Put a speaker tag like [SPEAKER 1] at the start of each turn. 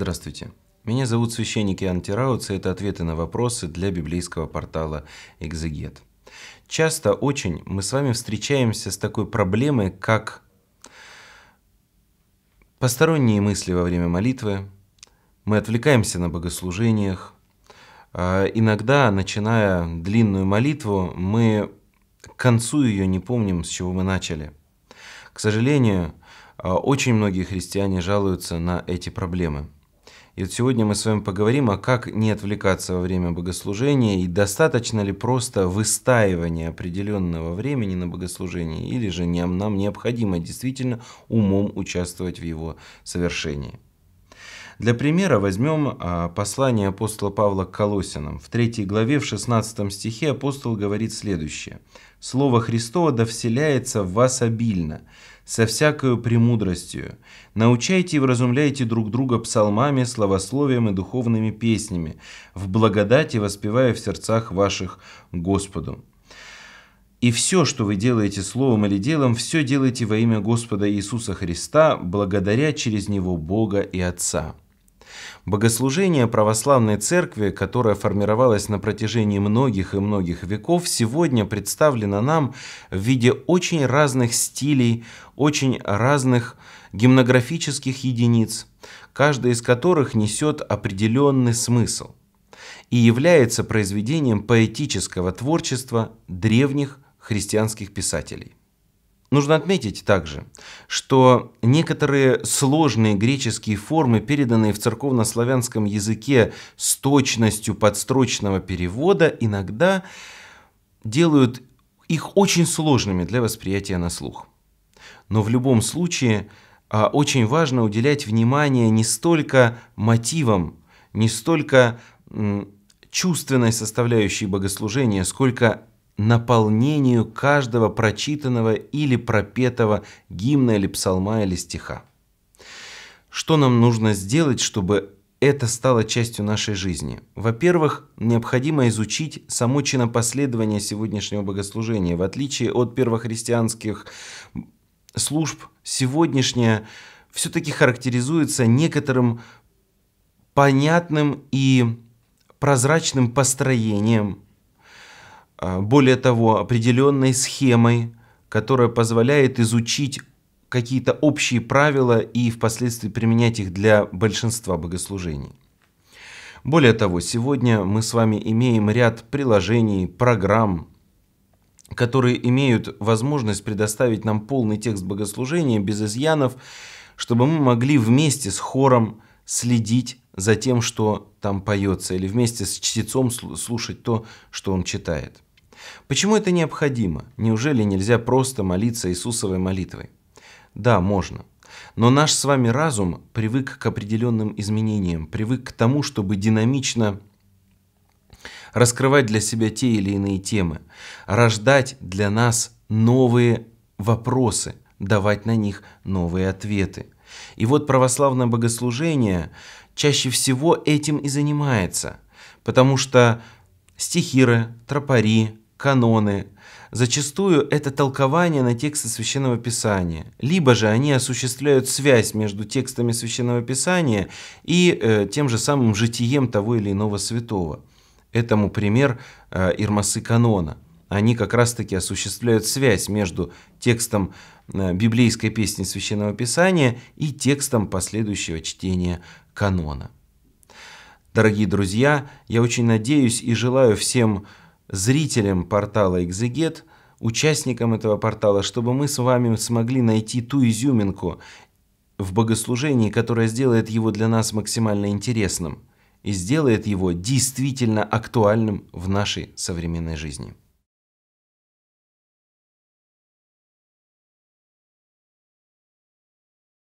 [SPEAKER 1] Здравствуйте. Меня зовут священник Иоанн Тирауц, и это ответы на вопросы для библейского портала «Экзегет». Часто очень мы с вами встречаемся с такой проблемой, как посторонние мысли во время молитвы, мы отвлекаемся на богослужениях, а, иногда, начиная длинную молитву, мы к концу ее не помним, с чего мы начали. К сожалению, а, очень многие христиане жалуются на эти проблемы – и вот сегодня мы с вами поговорим о а как не отвлекаться во время богослужения и достаточно ли просто выстаивания определенного времени на богослужение или же нам необходимо действительно умом участвовать в его совершении. Для примера возьмем а, послание апостола Павла к Колосинам. В 3 главе, в 16 стихе апостол говорит следующее. «Слово Христово довселяется в вас обильно, со всякою премудростью. Научайте и вразумляйте друг друга псалмами, словословием и духовными песнями, в благодати воспевая в сердцах ваших Господу». И все, что вы делаете словом или делом, все делайте во имя Господа Иисуса Христа, благодаря через Него Бога и Отца. Богослужение православной церкви, которое формировалось на протяжении многих и многих веков, сегодня представлено нам в виде очень разных стилей, очень разных гимнографических единиц, каждая из которых несет определенный смысл и является произведением поэтического творчества древних христианских писателей. Нужно отметить также, что некоторые сложные греческие формы, переданные в церковнославянском языке с точностью подстрочного перевода, иногда делают их очень сложными для восприятия на слух. Но в любом случае а, очень важно уделять внимание не столько мотивам, не столько чувственной составляющей богослужения, сколько наполнению каждого прочитанного или пропетого гимна или псалма или стиха. Что нам нужно сделать, чтобы это стало частью нашей жизни? Во-первых, необходимо изучить само чинопоследование сегодняшнего богослужения. В отличие от первохристианских служб, сегодняшнее все-таки характеризуется некоторым понятным и прозрачным построением а, более того, определенной схемой, которая позволяет изучить какие-то общие правила и впоследствии применять их для большинства богослужений. Более того, сегодня мы с вами имеем ряд приложений, программ, которые имеют возможность предоставить нам полный текст богослужения без изъянов, чтобы мы могли вместе с хором следить за тем, что там поется, или вместе с чтецом слушать то, что он читает. Почему это необходимо? Неужели нельзя просто молиться Иисусовой молитвой? Да, можно. Но наш с вами разум привык к определенным изменениям, привык к тому, чтобы динамично раскрывать для себя те или иные темы, рождать для нас новые вопросы, давать на них новые ответы. И вот православное богослужение чаще всего этим и занимается, потому что стихиры, тропари, каноны. Зачастую это толкование на тексты Священного Писания. Либо же они осуществляют связь между текстами Священного Писания и э, тем же самым житием того или иного святого. Этому пример э, Ирмасы канона. Они как раз-таки осуществляют связь между текстом э, библейской песни Священного Писания и текстом последующего чтения канона. Дорогие друзья, я очень надеюсь и желаю всем зрителям портала «Экзегет», участникам этого портала, чтобы мы с вами смогли найти ту изюминку в богослужении, которая сделает его для нас максимально интересным и сделает его действительно актуальным в нашей современной жизни.